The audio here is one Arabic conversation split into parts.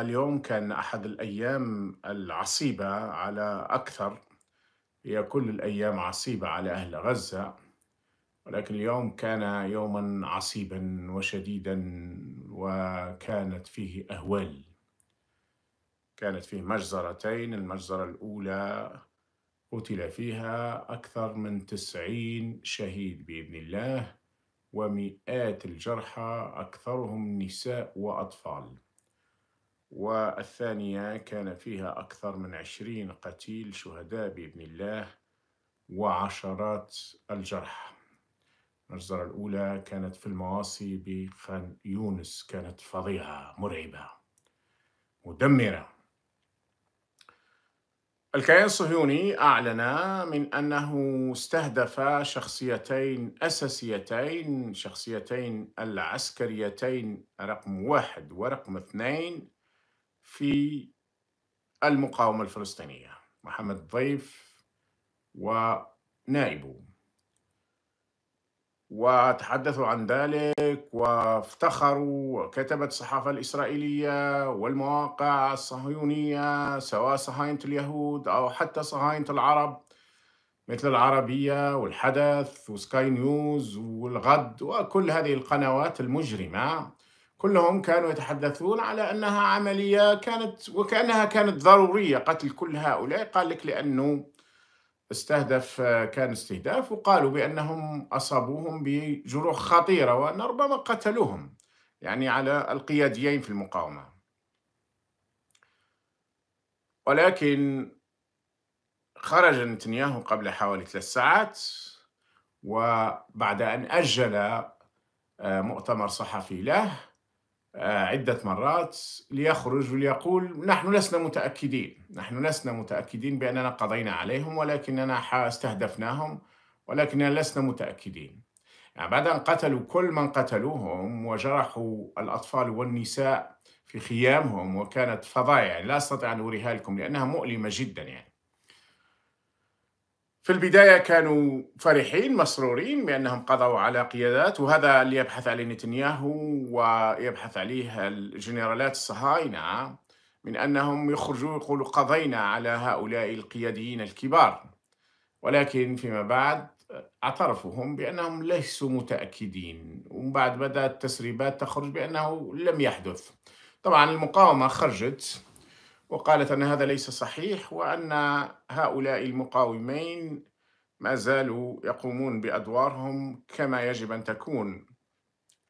اليوم كان أحد الأيام العصيبة على أكثر هي كل الأيام عصيبة على أهل غزة ولكن اليوم كان يوما عصيبا وشديدا وكانت فيه أهوال كانت فيه مجزرتين المجزرة الأولى قتل فيها أكثر من تسعين شهيد بإذن الله ومئات الجرحى أكثرهم نساء وأطفال والثانية كان فيها أكثر من عشرين قتيل شهداء بإذن الله وعشرات الجرحى المجزرة الأولى كانت في المواصي بخان يونس كانت فظيعة مرعبة مدمرة الكيان الصهيوني أعلن من أنه استهدف شخصيتين أساسيتين شخصيتين العسكريتين رقم واحد ورقم اثنين في المقاومة الفلسطينية محمد ضيف ونائبه وتحدثوا عن ذلك وافتخروا وكتبت الصحافة الإسرائيلية والمواقع الصهيونية سواء صهاينة اليهود أو حتى صهاينة العرب مثل العربية والحدث وسكاي نيوز والغد وكل هذه القنوات المجرمة كلهم كانوا يتحدثون على أنها عملية كانت وكأنها كانت ضرورية قتل كل هؤلاء قال لك لأنه استهدف كان استهداف وقالوا بأنهم أصابوهم بجروح خطيرة وأن ربما قتلوهم يعني على القياديين في المقاومة ولكن خرج نتنياهو قبل حوالي ثلاث ساعات وبعد أن أجل آه، مؤتمر صحفي له آه، عدة مرات ليخرج وليقول نحن لسنا متأكدين نحن لسنا متأكدين بأننا قضينا عليهم ولكننا استهدفناهم ولكننا لسنا متأكدين يعني بعد أن قتلوا كل من قتلوهم وجرحوا الأطفال والنساء في خيامهم وكانت فظائع يعني لا أستطيع أن أريها لكم لأنها مؤلمة جدا يعني في البداية كانوا فرحين مسرورين بأنهم قضوا على قيادات وهذا اللي يبحث عليه نتنياهو ويبحث عليه الجنرالات الصهاينة من أنهم يخرجوا يقولوا قضينا على هؤلاء القياديين الكبار ولكن فيما بعد اعترفوا بأنهم ليسوا متأكدين ومن بعد بدأت التسريبات تخرج بأنه لم يحدث طبعا المقاومة خرجت وقالت أن هذا ليس صحيح وأن هؤلاء المقاومين ما زالوا يقومون بأدوارهم كما يجب أن تكون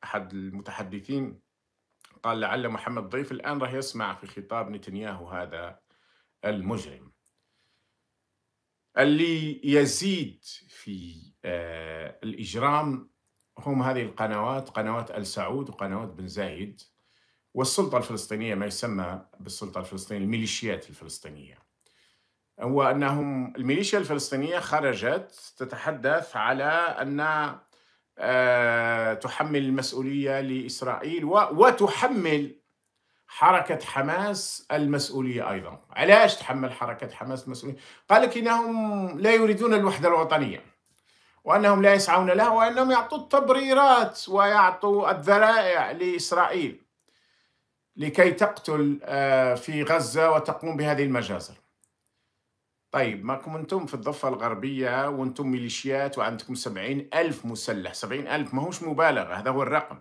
أحد المتحدثين قال لعل محمد ضيف الآن راح يسمع في خطاب نتنياهو هذا المجرم اللي يزيد في آه، الإجرام هم هذه القنوات قنوات السعود وقنوات بن زايد والسلطة الفلسطينية ما يسمى بالسلطة الفلسطينية الميليشيات الفلسطينية هو أنهم الميليشيا الفلسطينية خرجت تتحدث على أن آه، تحمل المسؤولية لإسرائيل وتحمل حركة حماس المسؤولية أيضا علاش تحمل حركة حماس المسؤولية؟ قال لك إنهم لا يريدون الوحدة الوطنية وأنهم لا يسعون لها وأنهم يعطوا التبريرات ويعطوا الذرائع لإسرائيل لكي تقتل آه، في غزة وتقوم بهذه المجازر طيب ما كنتم في الضفة الغربية وانتم ميليشيات وعندكم سبعين ألف مسلح سبعين ألف ما هوش مبالغة هذا هو الرقم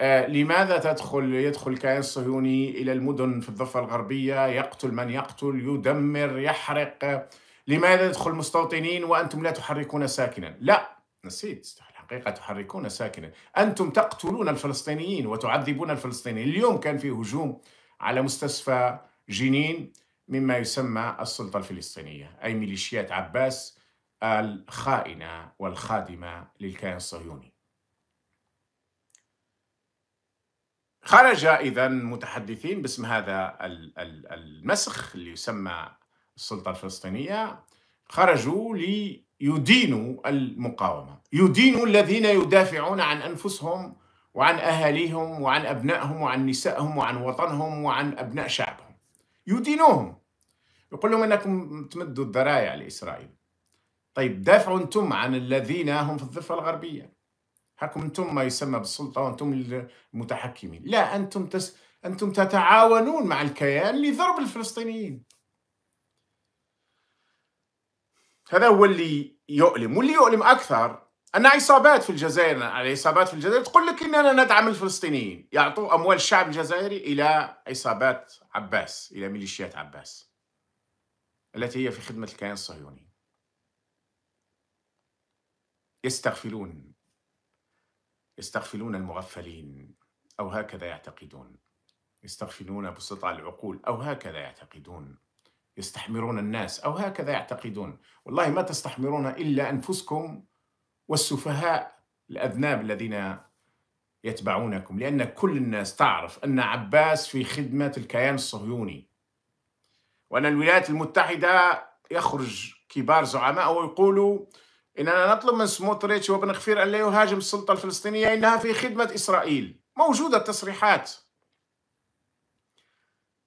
آه، لماذا تدخل يدخل الكيان الصهيوني إلى المدن في الضفة الغربية يقتل من يقتل يدمر يحرق لماذا يدخل مستوطنين وأنتم لا تحركون ساكنا لا نسيت استحرق. الحقيقة تحركون ساكنا أنتم تقتلون الفلسطينيين وتعذبون الفلسطينيين اليوم كان في هجوم على مستشفى جنين مما يسمى السلطة الفلسطينية أي ميليشيات عباس الخائنة والخادمة للكيان الصهيوني خرج إذا متحدثين باسم هذا المسخ اللي يسمى السلطة الفلسطينية خرجوا لي يدين المقاومة يدين الذين يدافعون عن أنفسهم وعن أهاليهم وعن أبنائهم وعن نسائهم وعن وطنهم وعن أبناء شعبهم يدينوهم يقول لهم أنكم تمدوا الذرايع لإسرائيل طيب دافعوا أنتم عن الذين هم في الضفة الغربية هاكم أنتم ما يسمى بالسلطة وأنتم المتحكمين لا أنتم تس... أنتم تتعاونون مع الكيان لضرب الفلسطينيين هذا هو اللي يؤلم واللي يؤلم اكثر ان عصابات في الجزائر العصابات في الجزائر تقول لك اننا ندعم الفلسطينيين يعطوا اموال الشعب الجزائري الى عصابات عباس الى ميليشيات عباس التي هي في خدمه الكيان الصهيوني يستغفلون يستغفلون المغفلين او هكذا يعتقدون يستغفلون بسطع العقول او هكذا يعتقدون يستحمرون الناس أو هكذا يعتقدون والله ما تستحمرون إلا أنفسكم والسفهاء الأذناب الذين يتبعونكم لأن كل الناس تعرف أن عباس في خدمة الكيان الصهيوني وأن الولايات المتحدة يخرج كبار زعماء ويقولوا إننا نطلب من سموتريتش وابن خفير أن لا يهاجم السلطة الفلسطينية إنها في خدمة إسرائيل موجودة التصريحات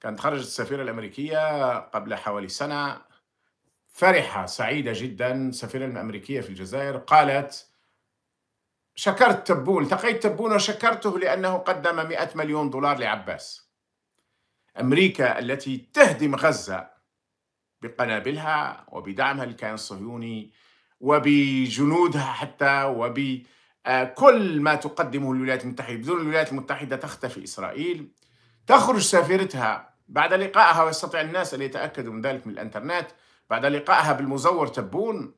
كانت خرجت السفيرة الأمريكية قبل حوالي سنة فرحة سعيدة جدا السفيرة الأمريكية في الجزائر قالت شكرت تبون التقيت تبون وشكرته لأنه قدم 100 مليون دولار لعباس أمريكا التي تهدم غزة بقنابلها وبدعمها للكيان الصهيوني وبجنودها حتى وبكل ما تقدمه الولايات المتحدة بدون الولايات المتحدة تختفي إسرائيل تخرج سفيرتها بعد لقائها ويستطيع الناس أن يتأكدوا من ذلك من الأنترنت بعد لقائها بالمزور تبون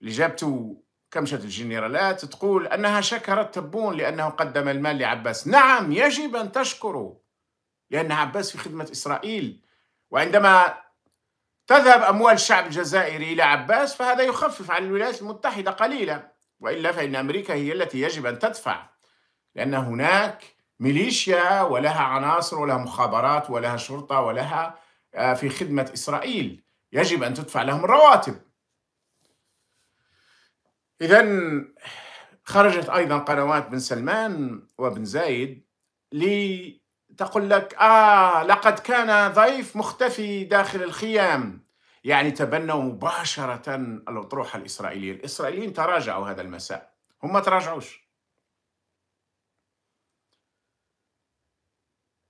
اللي جابته كمشة الجنرالات تقول أنها شكرت تبون لأنه قدم المال لعباس نعم يجب أن تشكره لأن عباس في خدمة إسرائيل وعندما تذهب أموال الشعب الجزائري إلى عباس فهذا يخفف عن الولايات المتحدة قليلا وإلا فإن أمريكا هي التي يجب أن تدفع لأن هناك ميليشيا ولها عناصر ولها مخابرات ولها شرطة ولها آه، في خدمة إسرائيل يجب أن تدفع لهم الرواتب إذا خرجت أيضا قنوات بن سلمان وبن زايد لتقول لك آه لقد كان ضيف مختفي داخل الخيام يعني تبنوا مباشرة الأطروحة الإسرائيلية الإسرائيليين تراجعوا هذا المساء هم ما تراجعوش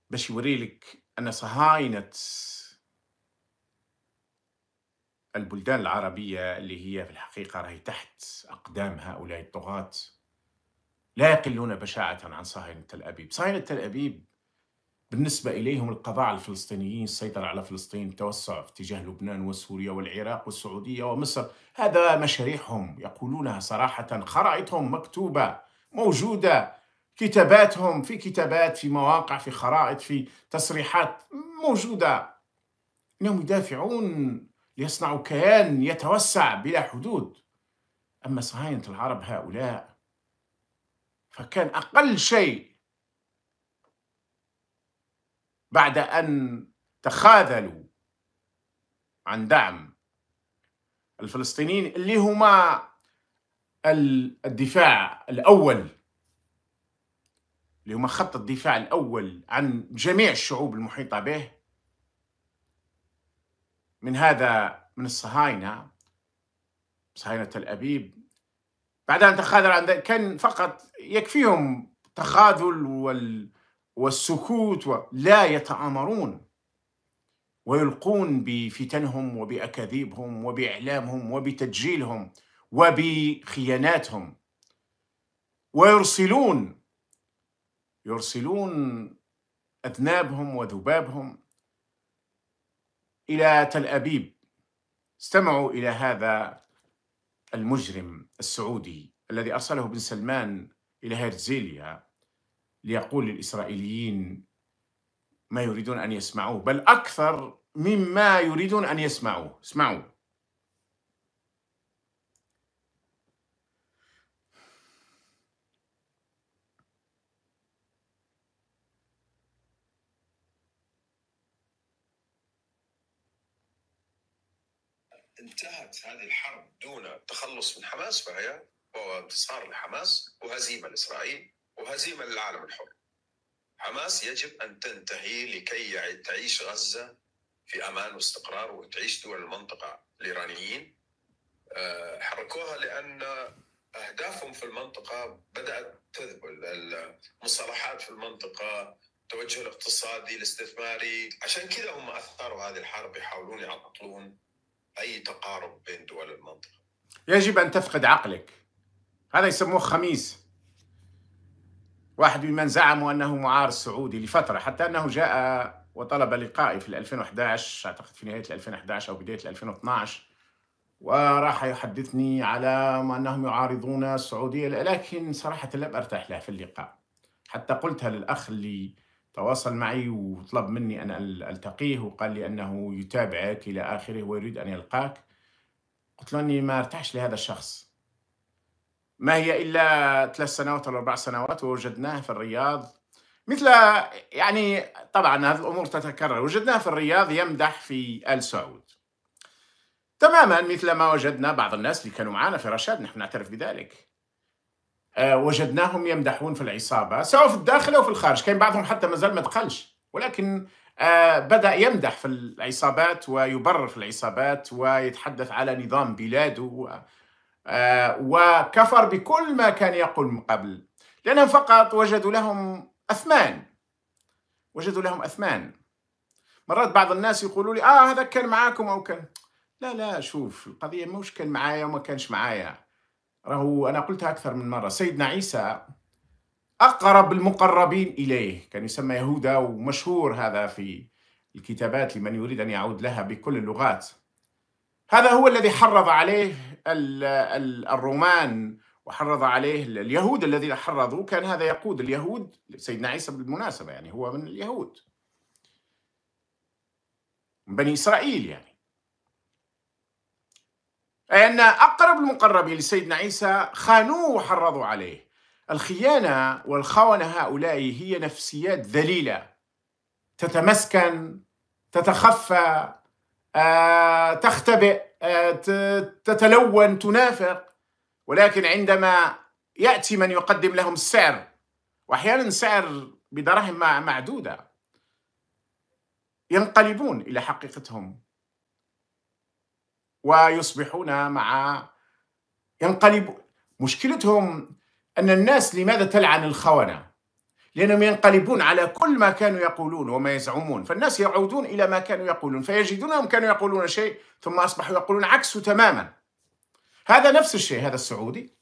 باش يوري لك أن صهاينة البلدان العربية اللي هي في الحقيقة راهي تحت أقدام هؤلاء الطغاة لا يقلون بشاعة عن صهاينة تل أبيب صهاينة تل أبيب بالنسبة إليهم القضاء على الفلسطينيين السيطرة على فلسطين التوسع في اتجاه لبنان وسوريا والعراق والسعودية ومصر هذا مشاريعهم يقولونها صراحة خرائطهم مكتوبة موجودة كتاباتهم في كتابات في مواقع في خرائط في تصريحات موجودة إنهم يدافعون ليصنعوا كيان يتوسع بلا حدود أما صهاينة العرب هؤلاء فكان أقل شيء بعد أن تخاذلوا عن دعم الفلسطينيين اللي هما الدفاع الأول اللي هما خط الدفاع الأول عن جميع الشعوب المحيطة به من هذا من الصهاينة صهاينة تل أبيب بعد أن تخاذل عن ذلك كان فقط يكفيهم تخاذل وال والسكوت لا يتآمرون ويلقون بفتنهم وبأكاذيبهم وبإعلامهم وبتدجيلهم وبخياناتهم ويرسلون يرسلون أذنابهم وذبابهم إلى تل أبيب استمعوا إلى هذا المجرم السعودي الذي أرسله بن سلمان إلى هيرزيليا ليقول للإسرائيليين ما يريدون أن يسمعوه بل أكثر مما يريدون أن يسمعوه اسمعوا انتهت هذه الحرب دون التخلص من حماس فهي انتصار لحماس وهزيمه لاسرائيل وهزيمه للعالم الحر. حماس يجب ان تنتهي لكي تعيش غزه في امان واستقرار وتعيش دول المنطقه الايرانيين آه، حركوها لان اهدافهم في المنطقه بدات تذبل المصالحات في المنطقه التوجه الاقتصادي الاستثماري عشان كذا هم اثاروا هذه الحرب يحاولون يعطلون اي تقارب بين دول المنطقه يجب ان تفقد عقلك هذا يسموه خميس واحد ممن زعموا انه معارض سعودي لفتره حتى انه جاء وطلب لقائي في 2011 اعتقد في نهايه 2011 او بدايه 2012 وراح يحدثني على انهم يعارضون السعوديه لكن صراحه لم ارتاح له في اللقاء حتى قلتها للاخ اللي تواصل معي وطلب مني أن ألتقيه وقال لي أنه يتابعك إلى آخره ويريد أن يلقاك قلت له أني ما ارتحش لهذا الشخص ما هي إلا ثلاث سنوات أو أربع سنوات ووجدناه في الرياض مثل يعني طبعا هذه الأمور تتكرر وجدناه في الرياض يمدح في آل سعود تماما مثل ما وجدنا بعض الناس اللي كانوا معنا في رشاد نحن نعترف بذلك آه، وجدناهم يمدحون في العصابة سواء في الداخل أو في الخارج كان بعضهم حتى مازال ما دخلش ولكن آه، بدأ يمدح في العصابات ويبرر في العصابات ويتحدث على نظام بلاده آه، وكفر بكل ما كان يقول من قبل لأنهم فقط وجدوا لهم أثمان وجدوا لهم أثمان مرات بعض الناس يقولوا لي آه هذا كان معاكم أو كان لا لا شوف القضية مش كان معايا وما كانش معايا راهو أنا قلتها أكثر من مرة سيدنا عيسى أقرب المقربين إليه كان يسمى يهودا ومشهور هذا في الكتابات لمن يريد أن يعود لها بكل اللغات هذا هو الذي حرض عليه الرومان وحرض عليه اليهود الذين حرضوا كان هذا يقود اليهود سيدنا عيسى بالمناسبة يعني هو من اليهود من بني إسرائيل يعني أن أقرب المقربين لسيدنا عيسى خانوه وحرضوا عليه الخيانة والخونة هؤلاء هي نفسيات ذليلة تتمسكن تتخفى آه، تختبئ آه، تتلون تنافق ولكن عندما يأتي من يقدم لهم السعر وأحيانا سعر بدراهم معدودة ينقلبون إلى حقيقتهم ويصبحون مع ينقلب مشكلتهم أن الناس لماذا تلعن الخونة لأنهم ينقلبون على كل ما كانوا يقولون وما يزعمون فالناس يعودون إلى ما كانوا يقولون فيجدونهم كانوا يقولون شيء ثم أصبحوا يقولون عكسه تماما هذا نفس الشيء هذا السعودي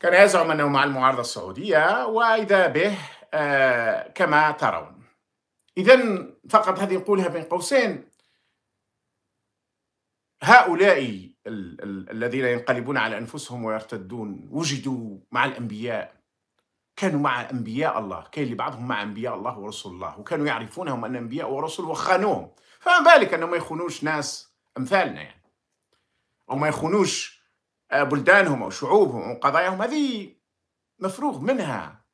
كان يزعم أنه مع المعارضة السعودية وإذا به آه، كما ترون إذا فقط هذه نقولها بين قوسين هؤلاء ال ال الذين ينقلبون على انفسهم ويرتدون وجدوا مع الانبياء كانوا مع انبياء الله، كاين اللي بعضهم مع انبياء الله ورسل الله، وكانوا يعرفونهم ان انبياء ورسل وخانوهم، فما بالك انهم ما يخونوش ناس امثالنا يعني. او ما يخونوش آه، بلدانهم او شعوبهم او قضاياهم، هذه مفروغ منها.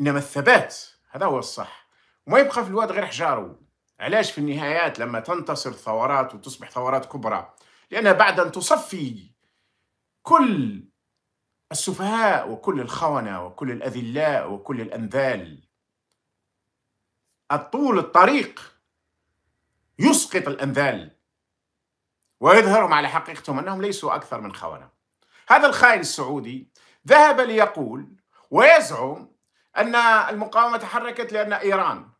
انما الثبات هذا هو الصح، وما يبقى في الواد غير حجاره علاش في النهايات لما تنتصر ثورات وتصبح ثورات كبرى لأنها بعد أن تصفي كل السفهاء وكل الخونة وكل الأذلاء وكل الأنذال الطول الطريق يسقط الأنذال ويظهرهم على حقيقتهم أنهم ليسوا أكثر من خونة هذا الخائن السعودي ذهب ليقول ويزعم أن المقاومة تحركت لأن إيران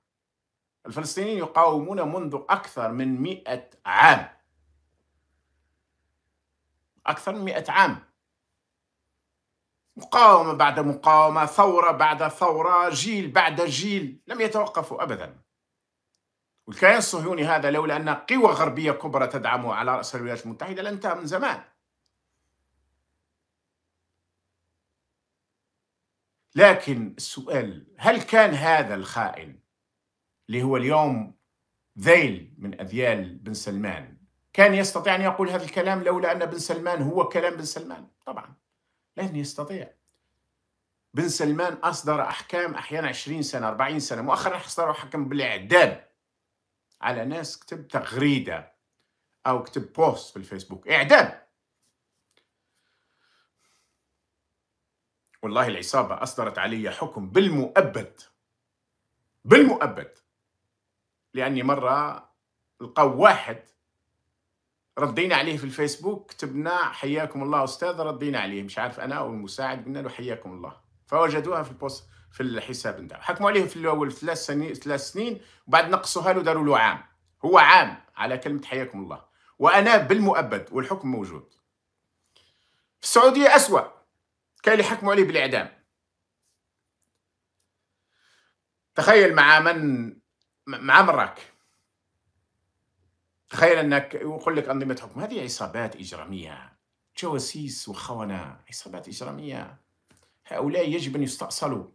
الفلسطينيين يقاومون منذ أكثر من مئة عام أكثر من مئة عام مقاومة بعد مقاومة ثورة بعد ثورة جيل بعد جيل لم يتوقفوا أبدا والكيان الصهيوني هذا لولا أن قوى غربية كبرى تدعمه على رأس الولايات المتحدة لانتهى من زمان لكن السؤال هل كان هذا الخائن اللي هو اليوم ذيل من أذيال بن سلمان كان يستطيع أن يقول هذا الكلام لولا أن بن سلمان هو كلام بن سلمان طبعا لن يستطيع بن سلمان أصدر أحكام أحيانا 20 سنة 40 سنة مؤخرا أصدر حكم بالإعدام على ناس كتب تغريدة أو كتب بوست في الفيسبوك إعدام والله العصابة أصدرت علي حكم بالمؤبد بالمؤبد لاني مره لقاو واحد ردينا عليه في الفيسبوك كتبنا حياكم الله استاذ ردينا عليه مش عارف انا او المساعد قلنا له حياكم الله فوجدوها في البوست في الحساب نتاعو حكموا عليه في الاول ثلاث سنين ثلاث سنين وبعد نقصوها له داروا له عام هو عام على كلمه حياكم الله وانا بالمؤبد والحكم موجود في السعوديه اسوا كاين اللي حكموا عليه بالاعدام تخيل مع من مع مراك تخيل انك يقول لك انظمه حكم هذه عصابات اجراميه جواسيس وخونه عصابات اجراميه هؤلاء يجب ان يستأصلوا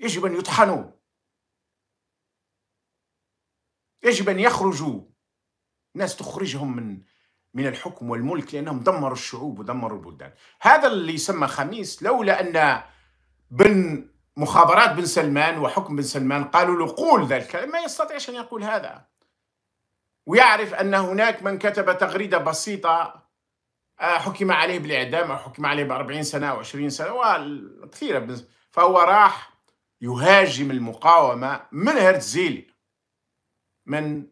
يجب ان يطحنوا يجب ان يخرجوا ناس تخرجهم من من الحكم والملك لانهم دمروا الشعوب ودمروا البلدان هذا اللي يسمى خميس لولا ان بن مخابرات بن سلمان وحكم بن سلمان قالوا له قول ذلك ما يستطيعش أن يقول هذا ويعرف أن هناك من كتب تغريدة بسيطة آه، حكم عليه بالإعدام أو حكم عليه بأربعين سنة أو عشرين سنة وكثيرة فهو راح يهاجم المقاومة من هرتزيل من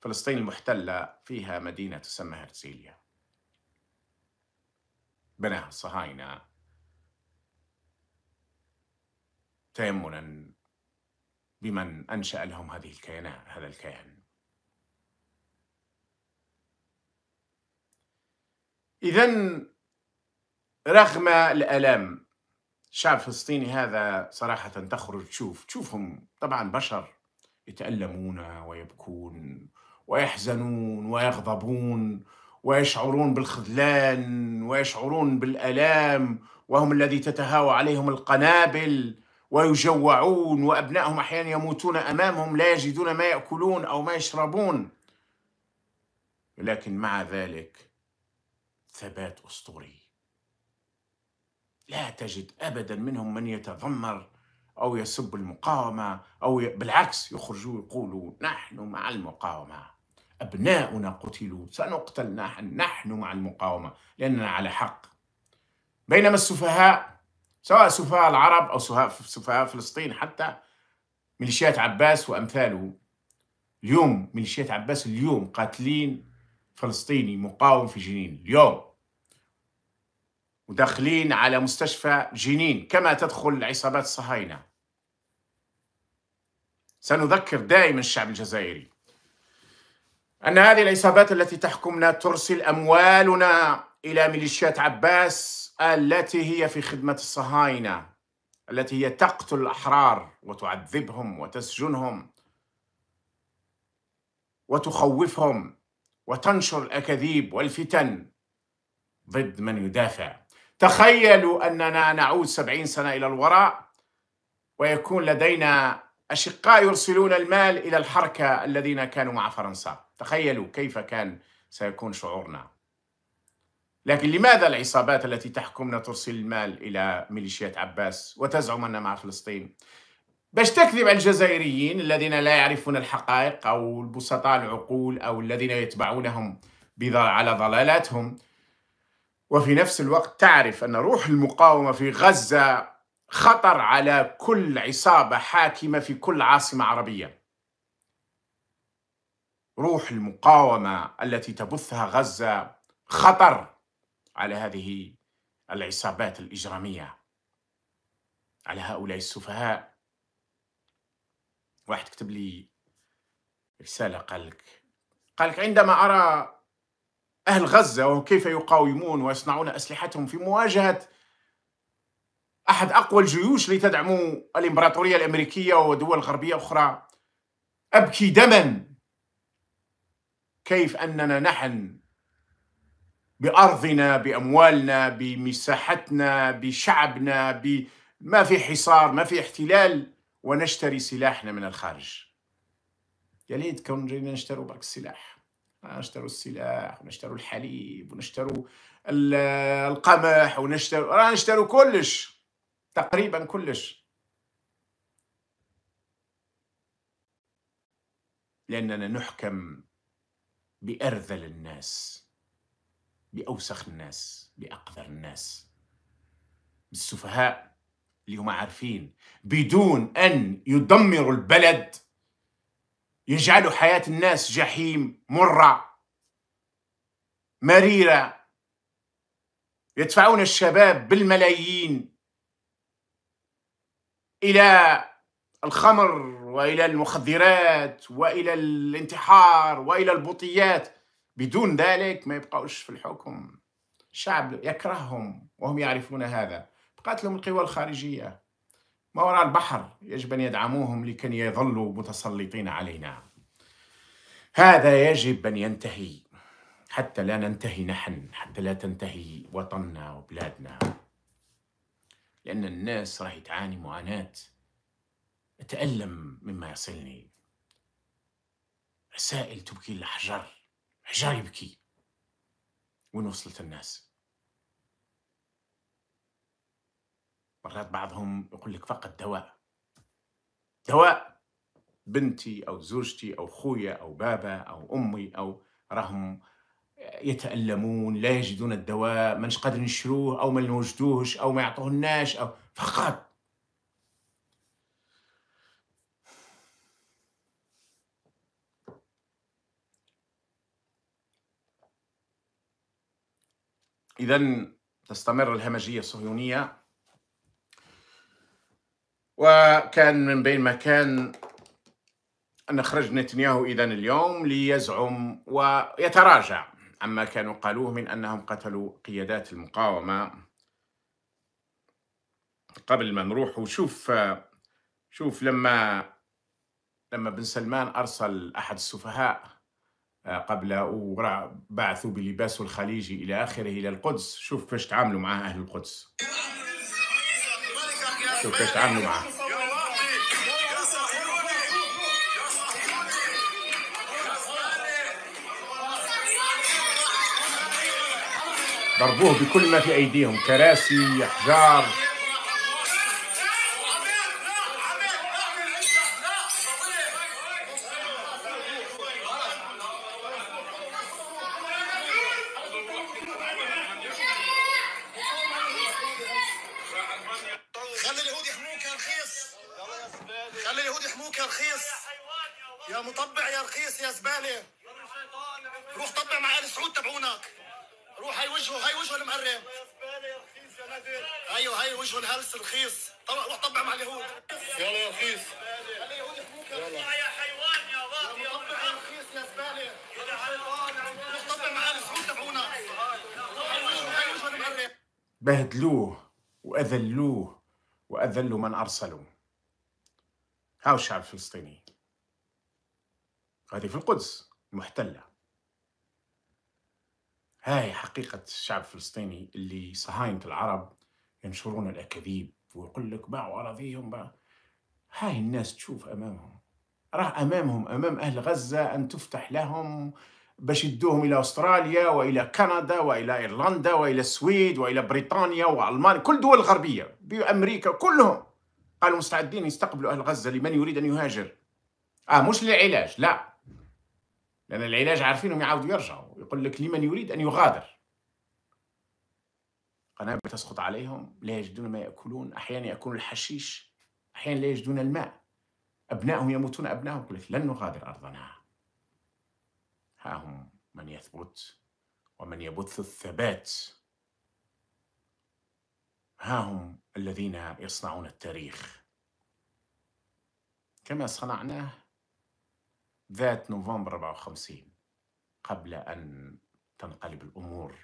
فلسطين المحتلة فيها مدينة تسمى هرتزيليا بناها الصهاينة تيمنا بمن أنشأ لهم هذه الكيانات هذا الكيان إذا رغم الألم الشعب الفلسطيني هذا صراحة تخرج تشوف تشوفهم طبعا بشر يتألمون ويبكون ويحزنون ويغضبون ويشعرون بالخذلان ويشعرون بالآلام وهم الذي تتهاوى عليهم القنابل ويجوعون وأبنائهم أحيانا يموتون أمامهم لا يجدون ما يأكلون أو ما يشربون لكن مع ذلك ثبات أسطوري لا تجد أبدا منهم من يتذمر أو يسب المقاومة أو ي... بالعكس يخرجوا يقولوا نحن مع المقاومة أبناؤنا قتلوا سنقتل نحن نحن مع المقاومة لأننا على حق بينما السفهاء سواء سفهاء العرب أو سفهاء فلسطين حتى ميليشيات عباس وأمثاله اليوم ميليشيات عباس اليوم قاتلين فلسطيني مقاوم في جنين اليوم وداخلين على مستشفى جنين كما تدخل عصابات الصهاينة سنذكر دائما الشعب الجزائري أن هذه العصابات التي تحكمنا ترسل أموالنا إلى ميليشيات عباس التي هي في خدمة الصهاينة التي هي تقتل الأحرار وتعذبهم وتسجنهم وتخوفهم وتنشر الأكاذيب والفتن ضد من يدافع تخيلوا أننا نعود سبعين سنة إلى الوراء ويكون لدينا أشقاء يرسلون المال إلى الحركة الذين كانوا مع فرنسا تخيلوا كيف كان سيكون شعورنا لكن لماذا العصابات التي تحكمنا ترسل المال إلى ميليشيات عباس وتزعم أنها مع فلسطين باش تكذب على الجزائريين الذين لا يعرفون الحقائق أو البسطاء العقول أو الذين يتبعونهم على ضلالاتهم وفي نفس الوقت تعرف أن روح المقاومة في غزة خطر على كل عصابة حاكمة في كل عاصمة عربية روح المقاومة التي تبثها غزة خطر على هذه العصابات الإجرامية على هؤلاء السفهاء واحد كتب لي رسالة قال لك قال لك عندما أرى أهل غزة وكيف يقاومون ويصنعون أسلحتهم في مواجهة أحد أقوى الجيوش لتدعم الإمبراطورية الأمريكية ودول غربية أخرى أبكي دما كيف أننا نحن بارضنا باموالنا بمساحتنا بشعبنا ب ما في حصار ما في احتلال ونشتري سلاحنا من الخارج يا ليت كون جينا نشتروا برك السلاح نشتروا السلاح ونشتروا الحليب ونشتروا القمح ونشتروا راه نشتروا كلش تقريبا كلش لاننا نحكم بارذل الناس بأوسخ الناس بأقذر الناس بالسفهاء اللي هما عارفين بدون أن يدمروا البلد يجعلوا حياة الناس جحيم مرة مريرة يدفعون الشباب بالملايين إلى الخمر والى المخدرات والى الانتحار والى البطيات بدون ذلك ما يبقاوش في الحكم الشعب يكرههم وهم يعرفون هذا بقات لهم القوى الخارجية ما وراء البحر يجب أن يدعموهم لكي يظلوا متسلطين علينا هذا يجب أن ينتهي حتى لا ننتهي نحن حتى لا تنتهي وطننا وبلادنا لأن الناس راهي تعاني معاناة أتألم مما يصلني رسائل تبكي الأحجار عجايب يبكي وين وصلت الناس مرات بعضهم يقول لك فقط دواء دواء بنتي او زوجتي او خويا او بابا او امي او راهم يتألمون لا يجدون الدواء منش قادرين نشروه او ما نوجدوهش او ما يعطوهناش او فقط إذا تستمر الهمجية الصهيونية وكان من بين ما كان أن خرج نتنياهو إذا اليوم ليزعم ويتراجع عما كانوا قالوه من أنهم قتلوا قيادات المقاومة قبل ما نروح وشوف شوف لما لما بن سلمان أرسل أحد السفهاء قبل وبعثوا بلباسه الخليجي إلى آخره إلى القدس شوف كيفاش تعاملوا مع أهل القدس شوف كيفاش تعاملوا معه ضربوه بكل ما في أيديهم كراسي أحجار عرصلوا هاو الشعب الفلسطيني هذه في القدس المحتلة هاي حقيقة الشعب الفلسطيني اللي صهاينة العرب ينشرون الأكاذيب ويقول لك باعوا أراضيهم باع. هاي الناس تشوف أمامهم راه أمامهم أمام أهل غزة أن تفتح لهم باش يدوهم إلى أستراليا وإلى كندا وإلى إيرلندا وإلى السويد وإلى بريطانيا وألمانيا كل دول الغربية بأمريكا كلهم قالوا مستعدين يستقبلوا أهل غزة لمن يريد أن يهاجر آه مش للعلاج لا لأن العلاج عارفينهم يعاودوا يرجعوا يقول لك لمن يريد أن يغادر قنابل تسقط عليهم لا يجدون ما يأكلون أحيانا يأكلون الحشيش أحيانا لا يجدون الماء أبنائهم يموتون أبنائهم يقول لك لن نغادر أرضنا ها هم من يثبت ومن يبث الثبات ها هم الذين يصنعون التاريخ كما صنعناه ذات نوفمبر 54 قبل أن تنقلب الأمور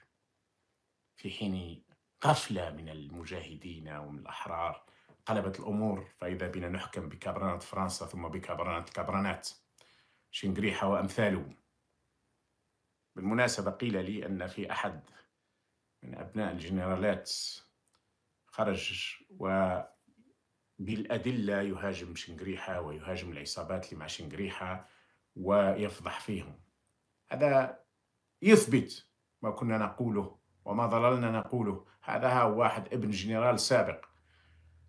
في حين غفلة من المجاهدين ومن الأحرار قلبت الأمور فإذا بنا نحكم بكبرنات فرنسا ثم بكبرنات كبرنات شنقريحة وأمثاله بالمناسبة قيل لي أن في أحد من أبناء الجنرالات خرج و بالادله يهاجم شنقريحة ويهاجم العصابات اللي مع شنقريحة ويفضح فيهم هذا يثبت ما كنا نقوله وما ظللنا نقوله هذا هو واحد ابن جنرال سابق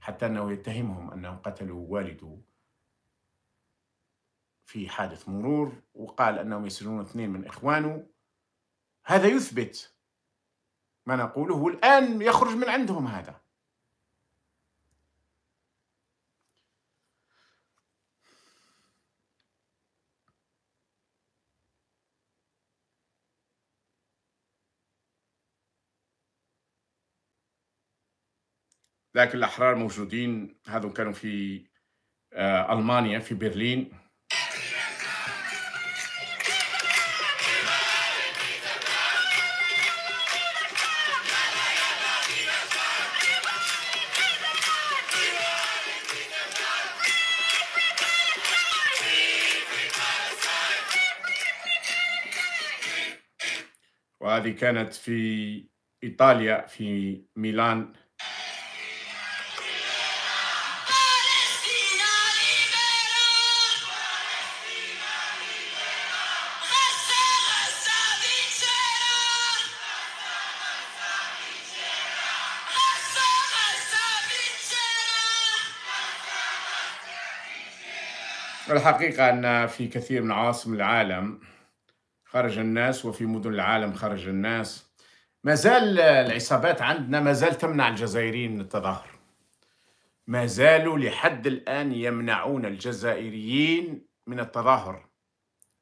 حتى أنه يتهمهم أنهم قتلوا والده في حادث مرور وقال أنهم يسجنون اثنين من إخوانه هذا يثبت ما نقوله والآن يخرج من عندهم هذا لكن الأحرار موجودين هذو كانوا في آه، ألمانيا في برلين وهذه كانت في إيطاليا في ميلان الحقيقة أن في كثير من عواصم العالم خرج الناس وفي مدن العالم خرج الناس ما زال العصابات عندنا ما زال تمنع الجزائريين من التظاهر ما زالوا لحد الآن يمنعون الجزائريين من التظاهر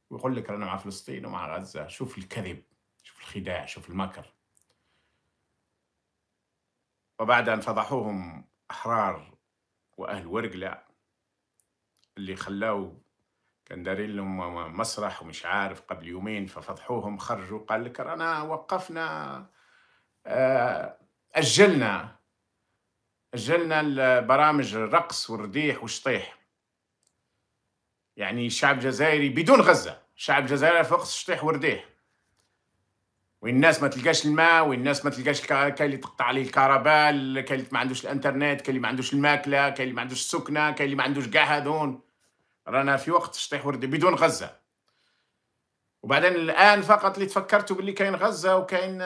ويقول لك أنا مع فلسطين ومع غزة شوف الكذب شوف الخداع شوف المكر وبعد أن فضحوهم أحرار وأهل ورقلة اللي خلاو كان دارين لهم مسرح ومش عارف قبل يومين ففضحوهم خرجوا قال لك رانا وقفنا آه، أجلنا أجلنا البرامج الرقص والرديح والشطيح يعني شعب جزائري بدون غزة شعب جزائري في رقص شطيح ورديح والناس ما تلقاش الماء والناس ما تلقاش كاين اللي تقطع عليه الكهرباء كاين اللي ما عندوش الانترنت كاين اللي ما عندوش الماكله كاين اللي ما عندوش السكنه كاين اللي ما عندوش قاع هذون رانا في وقت شطيح وردي بدون غزه وبعدين الان فقط اللي تفكرتوا باللي كاين غزه وكاين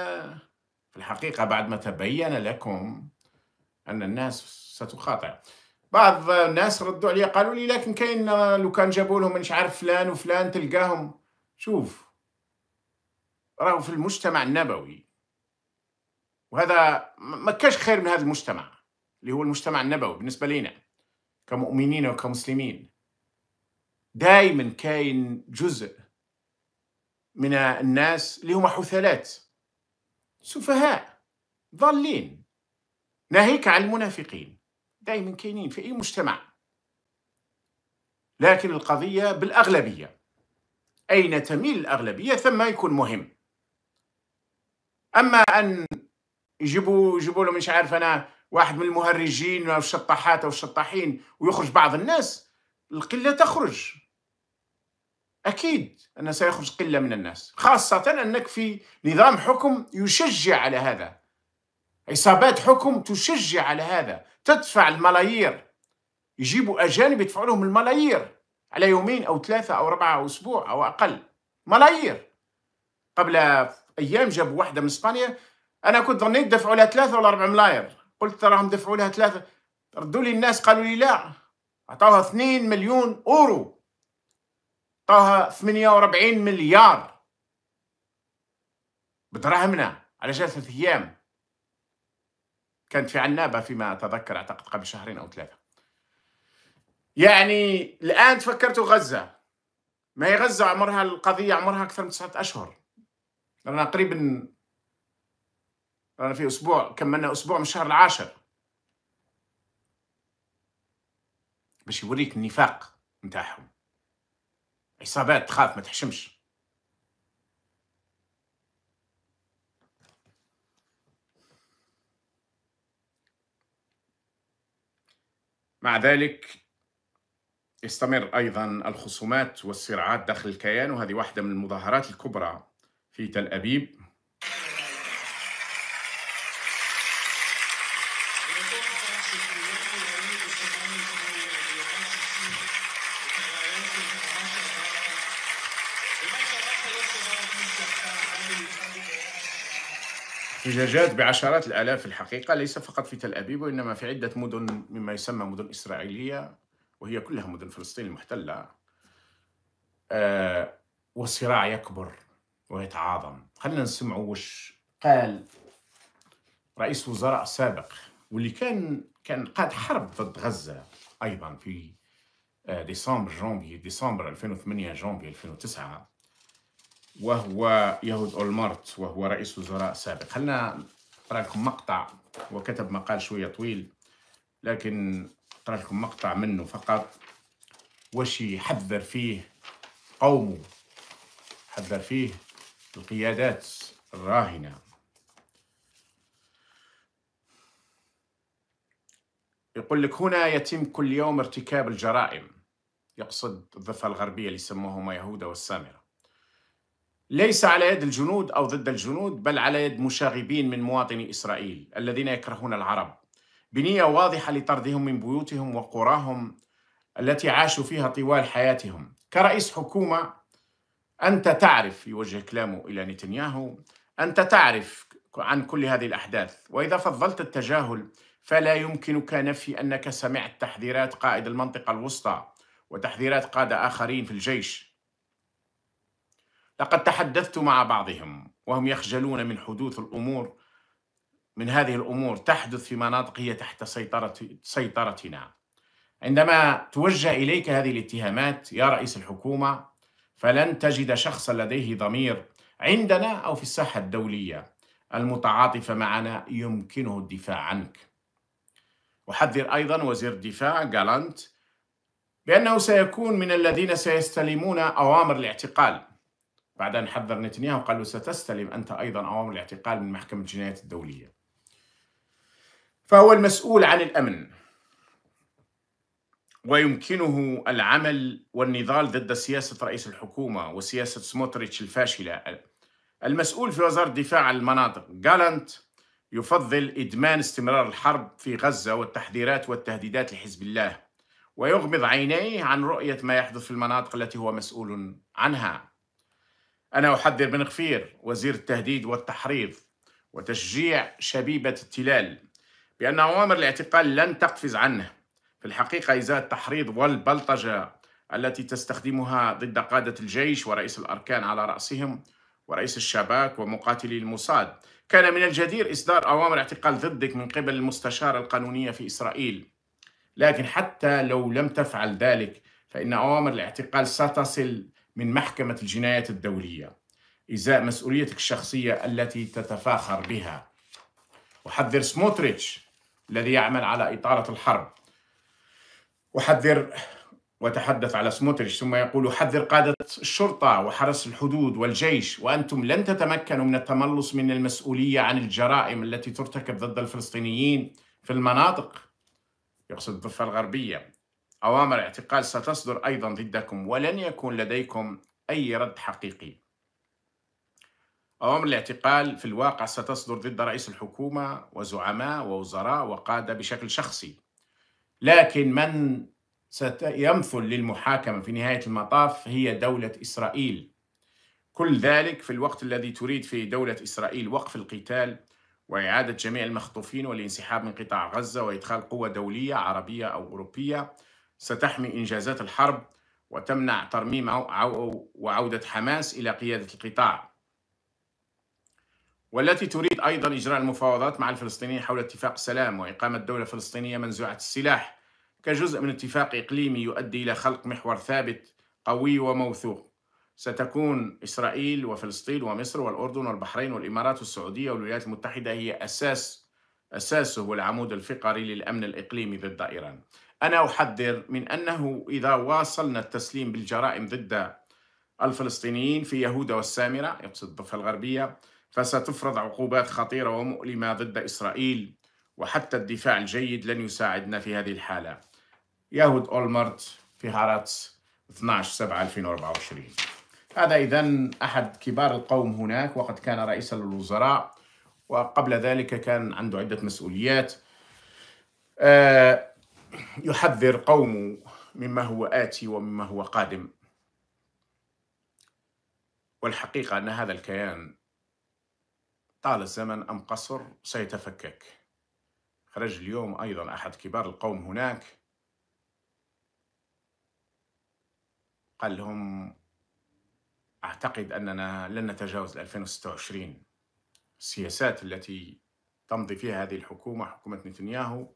في الحقيقه بعد ما تبين لكم ان الناس ستخاطع بعض الناس ردوا عليا قالوا لي لكن كاين لو كان جابوا لهم مش عارف فلان وفلان تلقاهم شوف راهو في المجتمع النبوي وهذا ما كاش خير من هذا المجتمع اللي هو المجتمع النبوي بالنسبه لينا كمؤمنين وكمسلمين دائما كاين جزء من الناس اللي هما حثلات سفهاء ضالين ناهيك عن المنافقين دائما كاينين في اي مجتمع لكن القضيه بالاغلبيه اين تميل الاغلبيه ثم يكون مهم اما ان يجيبوا يجيبوا له مش عارف انا واحد من المهرجين او الشطاحات او الشطاحين ويخرج بعض الناس القله تخرج أكيد أن سيخرج قلة من الناس خاصة أنك في نظام حكم يشجع على هذا عصابات حكم تشجع على هذا تدفع الملايير يجيبوا أجانب يدفعوا لهم الملايير على يومين أو ثلاثة أو أربعة أو أسبوع أو أقل ملايير قبل أيام جابوا واحدة من إسبانيا أنا كنت ظنيت دفعوا لها ثلاثة ولا أربعة ملاير قلت راهم دفعوا لها ثلاثة ردوا لي الناس قالوا لي لا أعطوها 2 مليون أورو عطوها 48 مليار بدراهمنا على جلسة أيام كانت في عنابة فيما أتذكر أعتقد قبل شهرين أو ثلاثة يعني الآن تفكرتوا غزة ما هي غزة عمرها القضية عمرها أكثر من تسعة أشهر رانا قريب رانا في أسبوع كملنا أسبوع من الشهر العاشر باش يوريك النفاق نتاعهم عصابات تخاف ما تحشمش مع ذلك يستمر أيضا الخصومات والصراعات داخل الكيان وهذه واحدة من المظاهرات الكبرى في تل أبيب احتجاجات بعشرات الآلاف في الحقيقة ليس فقط في تل أبيب وإنما في عدة مدن مما يسمى مدن إسرائيلية وهي كلها مدن فلسطين المحتلة آه والصراع يكبر ويتعاظم خلينا نسمعوا وش قال رئيس وزراء سابق واللي كان كان قاد حرب ضد غزة أيضا في آه، ديسمبر جونفي ديسمبر 2008 جونفي 2009 وهو يهود أولمارت وهو رئيس وزراء سابق خلنا أقرأ لكم مقطع وكتب مقال شوية طويل لكن أقرأ لكم مقطع منه فقط وش يحذر فيه قومه حذر فيه القيادات الراهنة يقول لك هنا يتم كل يوم ارتكاب الجرائم يقصد الضفة الغربية اللي سموهم يهودا والسامرة ليس على يد الجنود أو ضد الجنود بل على يد مشاغبين من مواطني إسرائيل الذين يكرهون العرب بنية واضحة لطردهم من بيوتهم وقراهم التي عاشوا فيها طوال حياتهم كرئيس حكومة أنت تعرف يوجه كلامه إلى نتنياهو أنت تعرف عن كل هذه الأحداث وإذا فضلت التجاهل فلا يمكنك نفي أنك سمعت تحذيرات قائد المنطقة الوسطى وتحذيرات قادة آخرين في الجيش لقد تحدثت مع بعضهم وهم يخجلون من حدوث الامور من هذه الامور تحدث في مناطق هي تحت سيطرة سيطرتنا. عندما توجه اليك هذه الاتهامات يا رئيس الحكومه فلن تجد شخصا لديه ضمير عندنا او في الساحه الدوليه المتعاطفه معنا يمكنه الدفاع عنك. احذر ايضا وزير الدفاع جالانت بانه سيكون من الذين سيستلمون اوامر الاعتقال بعد أن حذر نتنياهو قال له ستستلم أنت أيضا أوامر الاعتقال من محكمة الجنايات الدولية فهو المسؤول عن الأمن ويمكنه العمل والنضال ضد سياسة رئيس الحكومة وسياسة سموتريتش الفاشلة المسؤول في وزارة الدفاع عن المناطق جالانت يفضل إدمان استمرار الحرب في غزة والتحذيرات والتهديدات لحزب الله ويغمض عينيه عن رؤية ما يحدث في المناطق التي هو مسؤول عنها أنا أحذر بن غفير وزير التهديد والتحريض وتشجيع شبيبة التلال بأن أوامر الاعتقال لن تقفز عنه في الحقيقة إزاء التحريض والبلطجة التي تستخدمها ضد قادة الجيش ورئيس الأركان على رأسهم ورئيس الشباك ومقاتلي المصاد كان من الجدير إصدار أوامر اعتقال ضدك من قبل المستشارة القانونية في إسرائيل لكن حتى لو لم تفعل ذلك فإن أوامر الاعتقال ستصل من محكمة الجنايات الدولية إزاء مسؤوليتك الشخصية التي تتفاخر بها وحذر سموتريتش الذي يعمل على إطالة الحرب وحذر وتحدث على سموتريتش ثم يقول حذر قادة الشرطة وحرس الحدود والجيش وأنتم لن تتمكنوا من التملص من المسؤولية عن الجرائم التي ترتكب ضد الفلسطينيين في المناطق يقصد الضفة الغربية أوامر اعتقال ستصدر أيضا ضدكم ولن يكون لديكم أي رد حقيقي أوامر الاعتقال في الواقع ستصدر ضد رئيس الحكومة وزعماء ووزراء وقادة بشكل شخصي لكن من سيمثل للمحاكمة في نهاية المطاف هي دولة إسرائيل كل ذلك في الوقت الذي تريد فيه دولة إسرائيل وقف القتال وإعادة جميع المخطوفين والانسحاب من قطاع غزة وإدخال قوة دولية عربية أو أوروبية ستحمي إنجازات الحرب وتمنع ترميم وعودة حماس إلى قيادة القطاع والتي تريد أيضا إجراء المفاوضات مع الفلسطينيين حول اتفاق سلام وإقامة دولة فلسطينية منزوعة السلاح كجزء من اتفاق إقليمي يؤدي إلى خلق محور ثابت قوي وموثوق ستكون إسرائيل وفلسطين ومصر والأردن والبحرين والإمارات والسعودية والولايات المتحدة هي أساس أساسه والعمود الفقري للأمن الإقليمي ضد إيران أنا أحذر من أنه إذا واصلنا التسليم بالجرائم ضد الفلسطينيين في يهودا والسامرة يقصد الضفة الغربية فستفرض عقوبات خطيرة ومؤلمة ضد إسرائيل وحتى الدفاع الجيد لن يساعدنا في هذه الحالة يهود أولمرت في هارتس 12 7 2024 هذا إذا أحد كبار القوم هناك وقد كان رئيسا للوزراء وقبل ذلك كان عنده عدة مسؤوليات آه يحذر قومه مما هو آتي ومما هو قادم والحقيقة أن هذا الكيان طال الزمن أم قصر سيتفكك خرج اليوم أيضا أحد كبار القوم هناك قال لهم أعتقد أننا لن نتجاوز 2026 السياسات التي تمضي فيها هذه الحكومة حكومة نتنياهو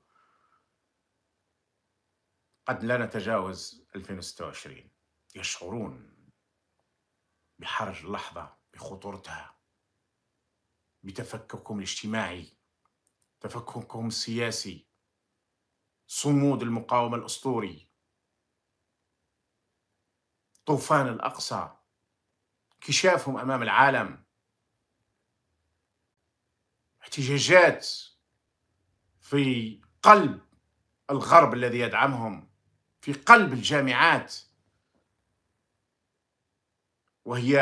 قد لا نتجاوز 2026 يشعرون بحرج اللحظة بخطورتها بتفككهم الاجتماعي تفككهم السياسي صمود المقاومة الأسطوري طوفان الأقصى كشافهم أمام العالم احتجاجات في قلب الغرب الذي يدعمهم في قلب الجامعات وهي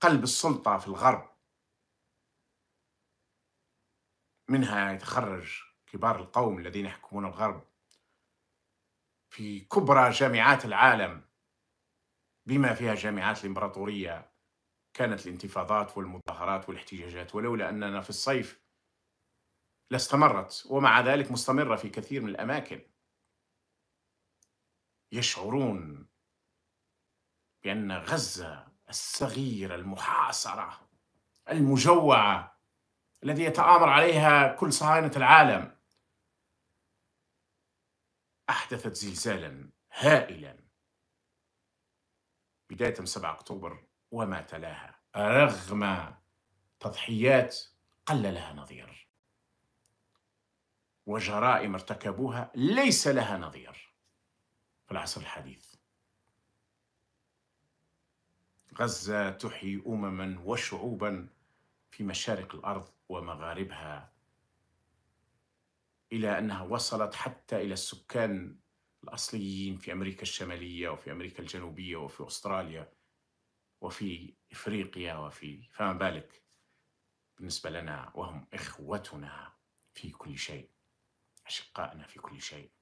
قلب السلطة في الغرب منها يتخرج كبار القوم الذين يحكمون الغرب في كبرى جامعات العالم بما فيها جامعات الإمبراطورية كانت الانتفاضات والمظاهرات والاحتجاجات ولولا أننا في الصيف لاستمرت ومع ذلك مستمرة في كثير من الأماكن يشعرون بأن غزة الصغيرة المحاصرة المجوعة الذي يتآمر عليها كل صهاينة العالم أحدثت زلزالا هائلا بداية من 7 أكتوبر وما تلاها رغم تضحيات قل لها نظير وجرائم ارتكبوها ليس لها نظير العصر الحديث غزة تحيي أمما وشعوبا في مشارق الأرض ومغاربها إلى أنها وصلت حتى إلى السكان الأصليين في أمريكا الشمالية وفي أمريكا الجنوبية وفي أستراليا وفي إفريقيا وفي فما بالك بالنسبة لنا وهم إخوتنا في كل شيء أشقائنا في كل شيء